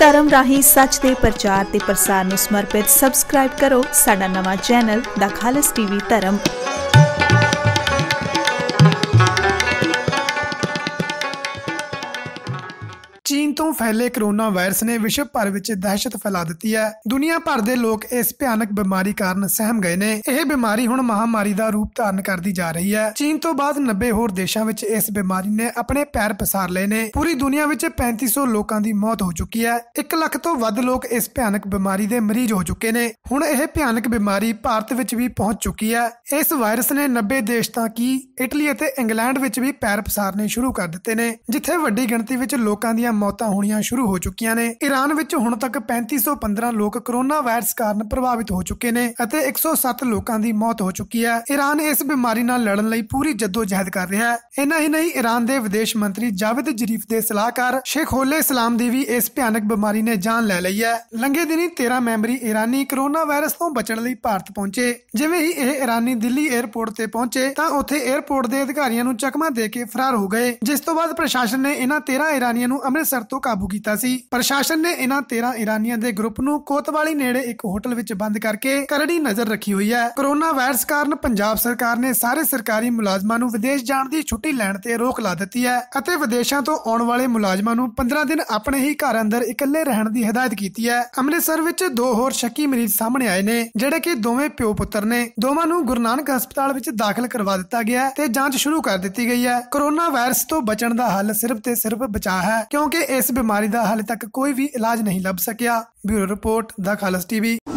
ਧਰਮ ਰਾਹੀਂ ਸੱਚ ਦੇ ਪ੍ਰਚਾਰ ਤੇ ਪ੍ਰਸਾਰ ਨੂੰ ਸਮਰਪਿਤ ਸਬਸਕ੍ਰਾਈਬ ਕਰੋ ਸਾਡਾ ਨਵਾਂ ਚੈਨਲ ਦਾ ਖਾਲਸ ਟੀਵੀ ਧਰਮ ਚੀਨ ਤੋਂ ਫੈਲੇ ਕਰੋਨਾ ਵਾਇਰਸ ਨੇ ਵਿਸ਼ਵ ਭਰ ਵਿੱਚ ਦਹਿਸ਼ਤ ਫੈਲਾ ਦਿੱਤੀ ਹੈ ਦੁਨੀਆ ਭਰ ਦੇ ਲੋਕ ਇਸ ਭਿਆਨਕ ਬਿਮਾਰੀ ਕਾਰਨ ਸਹਿਮ ਗਏ ਨੇ ਇਹ ਬਿਮਾਰੀ ਹੁਣ ਮਹਾਮਾਰੀ ਦਾ ਰੂਪ ਧਾਰਨ ਕਰਦੀ ਜਾ ਰਹੀ ਹੈ ਚੀਨ ਤੋਂ ਬਾਅਦ 90 ਹੋਰ ਦੇਸ਼ਾਂ ਵਿੱਚ ਇਸ ਬਿਮਾਰੀ ਨੇ ਆਪਣੇ ਪੈਰ ਪਸਾਰ ਲਏ ਨੇ ਪੂਰੀ ਦੁਨੀਆ ਵਿੱਚ 3500 ਲੋਕਾਂ ਦੀ ਮੌਤ ਹੋ ਚੁੱਕੀ ਹੈ 1 ਲੱਖ ਤੋਂ ਵੱਧ ਲੋਕ ਇਸ ਭਿਆਨਕ ਬਿਮਾਰੀ ਦੇ ਮਰੀਜ਼ ਹੋ ਚੁੱਕੇ ਨੇ ਹੁਣ ਇਹ ਭਿਆਨਕ ਬਿਮਾਰੀ ਭਾਰਤ ਵਿੱਚ ਵੀ ਪਹੁੰਚ ਚੁੱਕੀ ਹੈ ਇਸ ਵਾਇਰਸ ਨੇ 90 ਦੇਸ਼ ਤਾਂ ਕੀ ਇਟਲੀ ਅਤੇ ਇੰਗਲੈਂਡ ਵਿੱਚ ਵੀ ਪੈਰ ਪਸਾਰਨੇ ਸ਼ੁਰੂ ਕਰ ਦਿੱਤੇ ਨੇ ਜਿੱਥੇ ਵੱਡੀ ਗਿਣਤੀ ਵਿੱਚ ਲੋਕਾਂ ਦੀਆਂ ਮੌਤਾਂ ਹੋਣੀਆਂ ਸ਼ੁਰੂ ਹੋ ਚੁੱਕੀਆਂ ਨੇ ਈਰਾਨ ਵਿੱਚ ਹੁਣ ਤੱਕ 3515 ਲੋਕ ਕੋਰੋਨਾ ਵਾਇਰਸ ਕਾਰਨ ਪ੍ਰਭਾਵਿਤ ਹੋ ਚੁੱਕੇ ਨੇ ਅਤੇ 107 ਲੋਕਾਂ ਦੀ ਮੌਤ ਹੋ ਚੁੱਕੀ ਹੈ ਈਰਾਨ ਇਸ ਬਿਮਾਰੀ ਨਾਲ ਲੜਨ ਲਈ ਪੂਰੀ ਜਦੋਜਹਿਦ ਕਰ ਰਿਹਾ ਹੈ ਇਹਨਾਂ ਹੀ ਨਹੀਂ ਈਰਾਨ ਦੇ ਵਿਦੇਸ਼ ਮੰਤਰੀ ਜਾਵਦ ਜਰੀਫ ਦੇ ਸਲਾਹਕਾਰ ਸ਼ੇਖ ਹੋਲੇ ਇਸਲਾਮ ਦੀ ਵੀ ਇਸ ਭਿਆਨਕ ਬਿਮਾਰੀ ਨੇ ਜਾਨ ਲੈ ਲਈ ਹੈ ਲੰਘੇ ਦਿਨੀ 13 ਮੈਂਬਰੀ ਈਰਾਨੀ ਕੋਰੋਨਾ ਵਾਇਰਸ ਤੋਂ ਬਚਣ ਲਈ ਭਾਰਤ ਪਹੁੰਚੇ ਜਿਵੇਂ ਹੀ ਇਹ ਈਰਾਨੀ ਦਿੱਲੀ 에ਅਰਪੋਰਟ ਤੇ ਪਹੁੰਚੇ ਤਾਂ ਉੱਥੇ 에ਅਰਪੋਰਟ ਦੇ ਅਧਿਕਾਰੀਆਂ ਨੂੰ ਚਕਮਾ ਦੇ ਕੇ ਫਰਾਰ ਹੋ ਗਏ ਜਿਸ ਤੋਂ ਬਾਅਦ ਪ੍ਰਸ਼ਾਸਨ ਨੇ ਇਹਨਾਂ 13 ਈਰਾਨੀਆਂ ਨੂੰ ਅਮਰ ਅੰਮ੍ਰਿਤਸਰ ਤੋਂ ਕਾਬੂ ਕੀਤਾ ਸੀ ਪ੍ਰਸ਼ਾਸਨ ਨੇ ਇਹਨਾਂ 13 ਇਰਾਨੀਆਂ ਦੇ ਗਰੁੱਪ ਨੂੰ ਕੋਤਵਾਲੀ ਨੇੜੇ ਇੱਕ ਹੋਟਲ ਵਿੱਚ ਬੰਦ ਕਰਕੇ ਕਰੜੀ ਨਜ਼ਰ ਰੱਖੀ ਹੋਈ ਹੈ ਕਰੋਨਾ ਵਾਇਰਸ ਕਾਰਨ ਪੰਜਾਬ ਸਰਕਾਰ ਨੇ ਸਾਰੇ ਸਰਕਾਰੀ ਮੁਲਾਜ਼ਮਾਂ ਨੂੰ ਵਿਦੇਸ਼ ਜਾਣ ਦੀ ਛੁੱਟੀ ਲੈਣ ਤੇ ਰੋਕ ਲਾ ਦਿੱਤੀ ਹੈ ਅਤੇ ਵਿਦੇਸ਼ਾਂ ਤੋਂ ਆਉਣ ਵਾਲੇ ਮੁਲਾਜ਼ਮਾਂ ਨੂੰ 15 ਦਿਨ ਆਪਣੇ ਹੀ ਘਰ ਅੰਦਰ ਇਕੱਲੇ ਰਹਿਣ ਦੀ ਹਦਾਇਤ ਕੀਤੀ ਹੈ ਅੰਮ੍ਰਿਤਸਰ ਵਿੱਚ ਦੋ ਹੋਰ ਸ਼ੱਕੀ ਮਰੀਜ਼ ਸਾਹਮਣੇ ਆਏ ਨੇ ਜਿਹੜੇ ਕਿ ਦੋਵੇਂ ਪਿਓ ਪੁੱਤਰ ਨੇ ਦੋਵਾਂ ਨੂੰ ਗੁਰੂ ਨਾਨਕ ਹਸਪਤਾਲ ਵਿੱਚ ਦਾਖਲ ਕਰਵਾ ਦਿੱਤਾ ਗਿਆ ਤੇ ਜਾਂਚ ਸ਼ੁਰੂ ਕਰ ਦਿੱਤੀ ਗਈ ਹੈ ਕਰੋਨਾ ਵਾਇਰਸ ਤੋਂ ਬਚਣ ਦਾ ਹੱਲ ਸਿਰਫ ਤੇ ਸਿਰਫ ਬਚਾਅ ਹੈ ਕਿਉਂਕਿ ਕਿਉਂਕਿ ਇਸ ਬਿਮਾਰੀ ਦਾ ਹਾਲੇ ਤੱਕ ਕੋਈ ਵੀ ਇਲਾਜ ਨਹੀਂ ਲੱਭ ਸਕਿਆ ਬਿਊਰੋ ਰਿਪੋਰਟ ਦਾ ਖਾਲਸ ਟੀਵੀ